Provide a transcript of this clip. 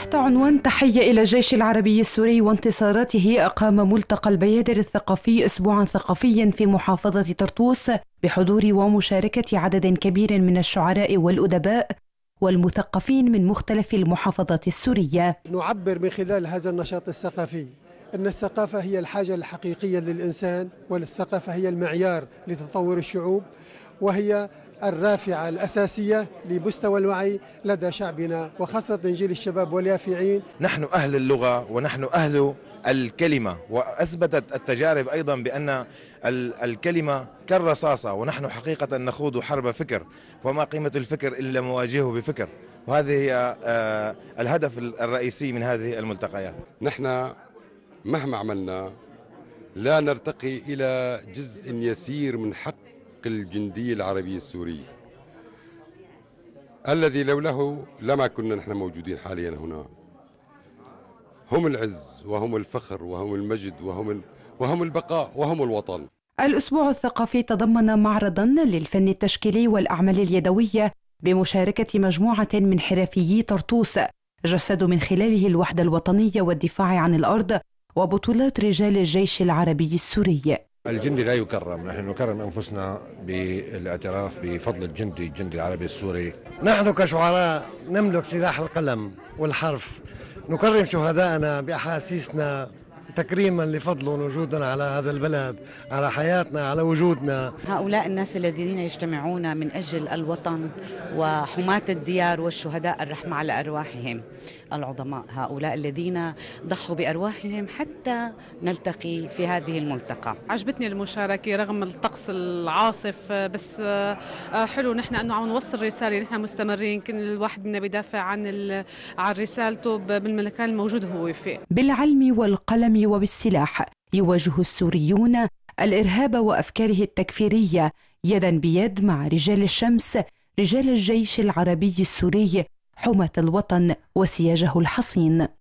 تحت عنوان تحية إلى الجيش العربي السوري وانتصاراته أقام ملتقى البيادر الثقافي أسبوعا ثقافيا في محافظة طرطوس بحضور ومشاركة عدد كبير من الشعراء والأدباء والمثقفين من مختلف المحافظات السورية نعبر من خلال هذا النشاط الثقافي أن الثقافة هي الحاجة الحقيقية للإنسان والثقافة هي المعيار لتطور الشعوب وهي الرافعة الأساسية لمستوى الوعي لدى شعبنا وخاصة جيل الشباب واليافعين نحن أهل اللغة ونحن أهل الكلمة وأثبتت التجارب أيضا بأن الكلمة كالرصاصة ونحن حقيقة نخوض حرب فكر وما قيمة الفكر إلا مواجهه بفكر وهذه هي آه، الهدف الرئيسي من هذه الملتقيات نحن مهما عملنا لا نرتقي إلى جزء يسير من حق الجندي العربي السوري الذي لولاه لما كنا نحن موجودين حاليا هنا هم العز وهم الفخر وهم المجد وهم وهم البقاء وهم الوطن الأسبوع الثقافي تضمن معرضا للفن التشكيلي والأعمال اليدوية بمشاركة مجموعة من حرفيي طرطوس جسدوا من خلاله الوحدة الوطنية والدفاع عن الأرض وبطولات رجال الجيش العربي السوري الجندي لا يكرم نحن نكرم أنفسنا بالاعتراف بفضل الجندي الجندي العربي السوري نحن كشعراء نملك سلاح القلم والحرف نكرم شهدائنا بأحاسيسنا تكريما لفضلهم وجودهم على هذا البلد على حياتنا على وجودنا هؤلاء الناس الذين يجتمعون من أجل الوطن وحماة الديار والشهداء الرحمة على أرواحهم العظماء هؤلاء الذين ضحوا بأرواحهم حتى نلتقي في هذه الملتقى عجبتني المشاركة رغم الطقس العاصف بس آه، حلو نحن أنه عم نوصل رسالة نحن مستمرين كل الواحد منا بدافع عن عن رسالته بالمكان الموجود هو فيه بالعلم والقلم وبالسلاح يواجه السوريون الارهاب وافكاره التكفيريه يدا بيد مع رجال الشمس رجال الجيش العربي السوري حمة الوطن وسياجه الحصين